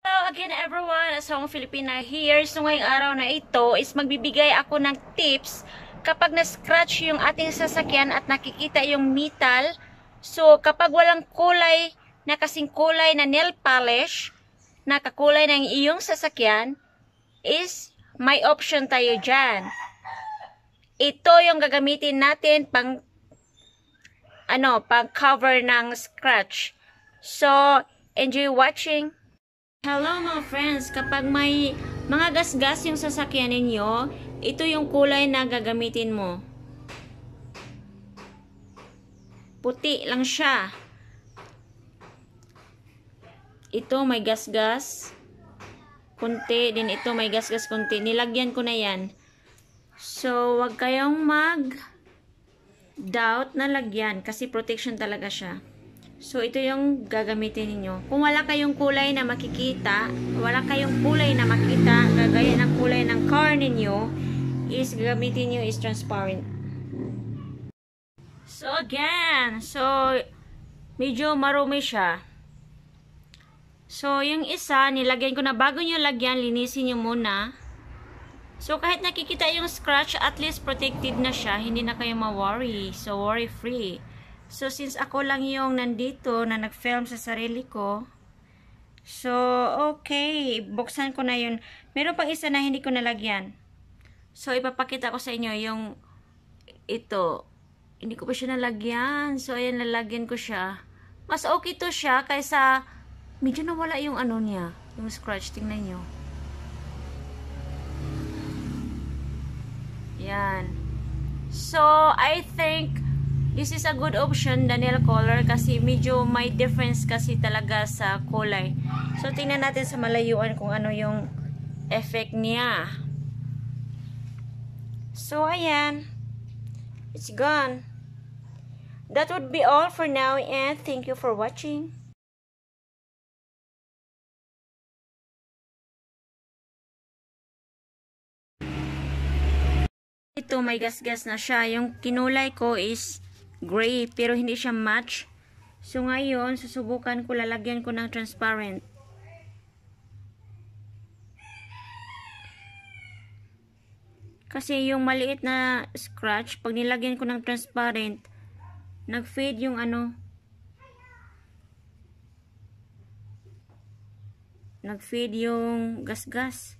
Hello again everyone, Asong Filipina here. So ngayong araw na ito is magbibigay ako ng tips kapag na-scratch yung ating sasakyan at nakikita yung metal. So kapag walang kulay na kasing kulay na nail polish, na kakulay ng iyong sasakyan, is may option tayo dyan. Ito yung gagamitin natin pang ano, pang cover ng scratch. So, enjoy watching. Hello mga friends, kapag may mga gasgas yung sasakyan ninyo, ito yung kulay na gagamitin mo. Puti lang siya. Ito may gasgas kunti, din ito may gasgas kunti. Nilagyan ko na yan. So, wag kayong mag doubt na lagyan kasi protection talaga siya. So, ito yung gagamitin ninyo. Kung wala kayong kulay na makikita, wala kayong kulay na makita, gagaya ng kulay ng car ninyo, is gagamitin nyo is transparent. So, again, so, medyo marumi siya. So, yung isa, nilagyan ko na bago nyo lagyan, linisin nyo muna. So, kahit nakikita yung scratch, at least protected na siya. Hindi na kayo ma-worry. So, worry-free. So, since ako lang yung nandito na nag-film sa sarili ko, so, okay, buksan ko na yun. Meron pang isa na hindi ko nalagyan. So, ipapakita ko sa inyo yung ito. Hindi ko pa siya nalagyan. So, ayan, lalagyan ko siya. Mas okay to siya kaysa medyo nawala yung ano niya, yung scratch. Tingnan nyo. Yan. So, I think This is a good option, Daniel color, kasi medyo may difference kasi talaga sa kulay. So, tingnan natin sa malayuan kung ano yung effect niya. So, ayan. It's gone. That would be all for now and thank you for watching. Ito may gasgas -gas na siya. Yung kinulay ko is gray pero hindi siya match. So ngayon, susubukan ko lalagyan ko ng transparent. Kasi yung maliit na scratch, pag nilagyan ko ng transparent, nag-fade yung ano, nag-fade yung gasgas. -gas.